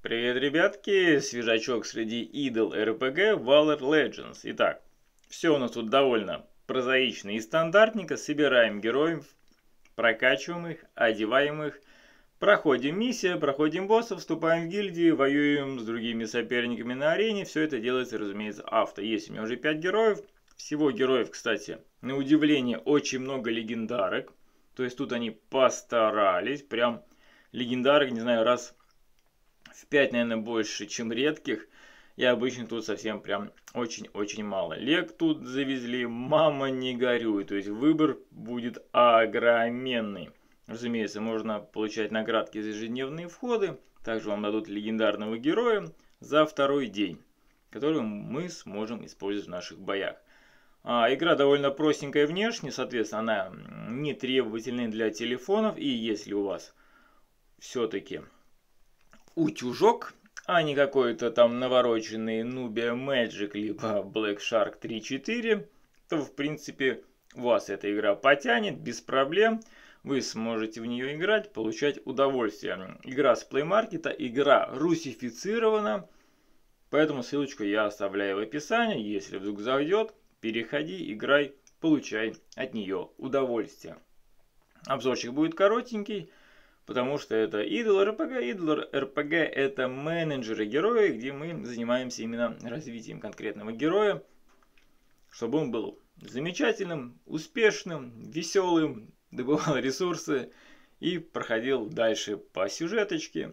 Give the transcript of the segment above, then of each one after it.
Привет, ребятки! Свежачок среди идол РПГ Valor Legends. Итак, все у нас тут довольно прозаично и стандартненько. Собираем героев, прокачиваем их, одеваем их, проходим миссию, проходим босса, вступаем в гильдии, воюем с другими соперниками на арене. Все это делается, разумеется, авто. Есть у меня уже 5 героев. Всего героев, кстати, на удивление, очень много легендарок. То есть тут они постарались, прям легендарок, не знаю, раз в 5, наверное, больше, чем редких. И обычно тут совсем прям очень-очень мало. Лек тут завезли, мама не горюй. То есть выбор будет огроменный. Разумеется, можно получать наградки за ежедневные входы. Также вам дадут легендарного героя за второй день, который мы сможем использовать в наших боях. А, игра довольно простенькая внешне, соответственно, она не требовательная для телефонов. И если у вас все-таки утюжок, а не какой-то там навороченный Nubia Magic либо Black Shark 3.4, то в принципе вас эта игра потянет без проблем. Вы сможете в нее играть, получать удовольствие. Игра с Play Market, игра русифицирована, поэтому ссылочку я оставляю в описании. Если вдруг зайдет, переходи, играй, получай от нее удовольствие. Обзорчик будет коротенький, потому что это идол РПГ. Идол РПГ это менеджеры героя, где мы занимаемся именно развитием конкретного героя, чтобы он был замечательным, успешным, веселым, добывал ресурсы и проходил дальше по сюжеточке,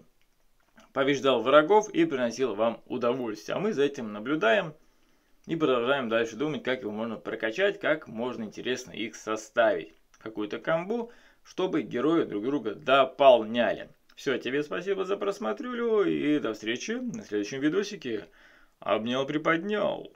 побеждал врагов и приносил вам удовольствие. А мы за этим наблюдаем и продолжаем дальше думать, как его можно прокачать, как можно интересно их составить. Какую-то камбу, чтобы герои друг друга дополняли. Все, тебе спасибо за просмотрю и до встречи на следующем видосике. Обнял-приподнял.